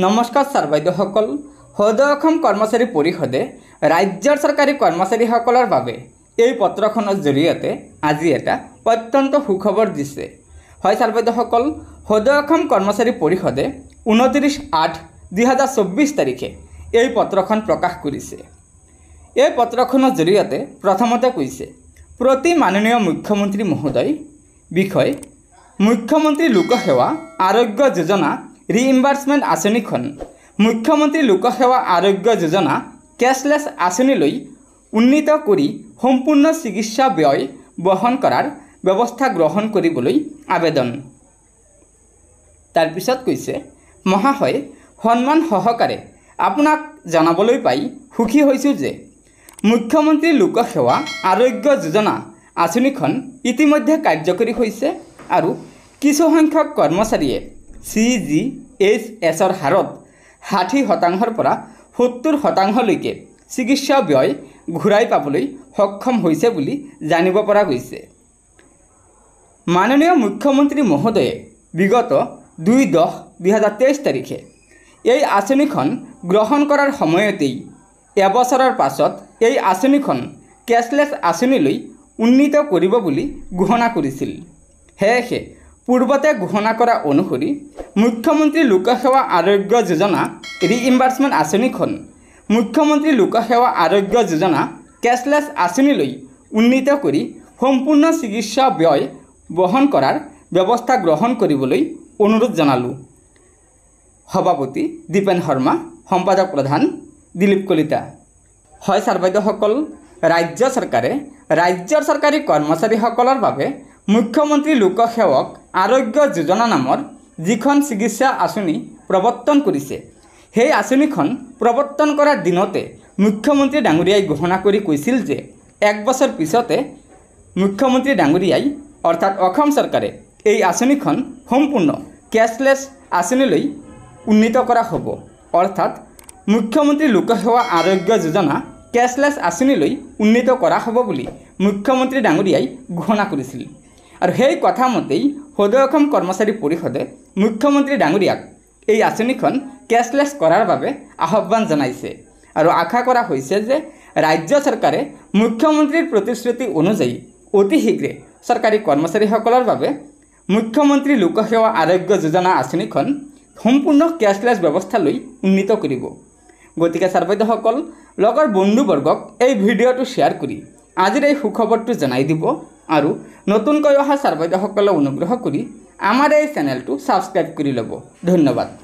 নমস্কাৰ ছাৰ বাইদেউসকল সদৌ অসম কৰ্মচাৰী পৰিষদে ৰাজ্যৰ চৰকাৰী কৰ্মচাৰীসকলৰ বাবে এই পত্ৰখনৰ জৰিয়তে আজি এটা অত্যন্ত সুখবৰ দিছে হয় ছাৰ বাইদেউসকল সদৌ অসম কৰ্মচাৰী পৰিষদে ঊনত্ৰিছ আঠ দুহেজাৰ চৌব্বিছ তাৰিখে এই পত্ৰখন প্ৰকাশ কৰিছে এই পত্ৰখনৰ জৰিয়তে প্ৰথমতে কৈছে প্ৰতি মাননীয় মুখ্যমন্ত্ৰী মহোদয় বিষয় মুখ্যমন্ত্ৰী লোকসেৱা আৰোগ্য যোজনা ৰিইম্বাৰ্চমেণ্ট আঁচনিখন মুখ্যমন্ত্ৰী লোকসেৱা আৰোগ্য যোজনা কেচলেছ আঁচনিলৈ উন্নীত কৰি সম্পূৰ্ণ চিকিৎসা ব্যয় বহন কৰাৰ ব্যৱস্থা গ্ৰহণ কৰিবলৈ আবেদন তাৰপিছত কৈছে মহাশয় সন্মান সহকাৰে আপোনাক জনাবলৈ পাই সুখী হৈছোঁ যে মুখ্যমন্ত্ৰী লোকসেৱা আৰোগ্য যোজনা আঁচনিখন ইতিমধ্যে কাৰ্যকৰী হৈছে আৰু কিছুসংখ্যক কৰ্মচাৰীয়ে চি জি এইচ এছৰ হাৰত ষাঠি শতাংশৰ পৰা সত্তৰ শতাংশলৈকে চিকিৎসা ব্যয় ঘূৰাই পাবলৈ সক্ষম হৈছে বুলি জানিব পৰা গৈছে মাননীয় মুখ্যমন্ত্ৰী মহোদয়ে বিগত দুই দহ দুহেজাৰ তেইছ তাৰিখে এই আঁচনিখন গ্ৰহণ কৰাৰ সময়তেই এবছৰৰ পাছত এই আঁচনিখন কেচলেছ আঁচনিলৈ উন্নীত কৰিব বুলি ঘোষণা কৰিছিল সেয়েহে পূৰ্বতে ঘোষণা কৰা অনুসৰি মুখ্যমন্ত্ৰী লোকসেৱা আৰোগ্য যোজনা ৰিইম্বাৰ্চমেণ্ট আঁচনিখন মুখ্যমন্ত্ৰী লোকসেৱা আৰোগ্য যোজনা কেচলেছ আঁচনিলৈ উন্নীত কৰি সম্পূৰ্ণ চিকিৎসা ব্যয় বহন কৰাৰ ব্যৱস্থা গ্ৰহণ কৰিবলৈ অনুৰোধ জনালোঁ সভাপতি দীপেন শৰ্মা সম্পাদক প্ৰধান দিলীপ কলিতা হয় ছাৰ বাইদেউসকল ৰাজ্য চৰকাৰে ৰাজ্যৰ চৰকাৰী কৰ্মচাৰীসকলৰ বাবে মুখ্যমন্ত্ৰী লোকসেৱক আৰোগ্য যোজনা নামৰ যিখন চিকিৎসা আঁচনি প্ৰৱৰ্তন কৰিছে সেই আঁচনিখন প্ৰৱৰ্তন কৰাৰ দিনতে মুখ্যমন্ত্ৰী ডাঙৰীয়াই ঘোষণা কৰি কৈছিল যে এক বছৰ পিছতে মুখ্যমন্ত্ৰী ডাঙৰীয়াই অৰ্থাৎ অসম চৰকাৰে এই আঁচনিখন সম্পূৰ্ণ কেচলেছ আঁচনিলৈ উন্নীত কৰা হ'ব অৰ্থাৎ মুখ্যমন্ত্ৰী লোকসেৱা আৰোগ্য যোজনা কেচলেছ আঁচনিলৈ উন্নীত কৰা হ'ব বুলি মুখ্যমন্ত্ৰী ডাঙৰীয়াই ঘোষণা কৰিছিল আৰু সেই কথামতেই সদয় অসম কৰ্মচাৰী পৰিষদে মুখ্যমন্ত্ৰী ডাঙৰীয়াক এই আঁচনিখন কেচলেছ কৰাৰ বাবে আহ্বান জনাইছে আৰু আশা কৰা হৈছে যে ৰাজ্য চৰকাৰে মুখ্যমন্ত্ৰীৰ প্ৰতিশ্ৰুতি অনুযায়ী অতি শীঘ্ৰে চৰকাৰী কৰ্মচাৰীসকলৰ বাবে মুখ্যমন্ত্ৰী লোকসেৱা আৰোগ্য যোজনা আঁচনিখন সম্পূৰ্ণ কেচলেছ ব্যৱস্থালৈ উন্নীত কৰিব গতিকে চাৰ্বৈদ্যসকল লগৰ বন্ধুবৰ্গক এই ভিডিঅ'টো শ্বেয়াৰ কৰি আজিৰ এই সুখবৰটো জনাই দিব আৰু নতুনকৈ অহা চাৰ অনুগ্ৰহ কৰি আমাৰ এই চেনেলটো ছাবস্ক্ৰাইব কৰি ল'ব ধন্যবাদ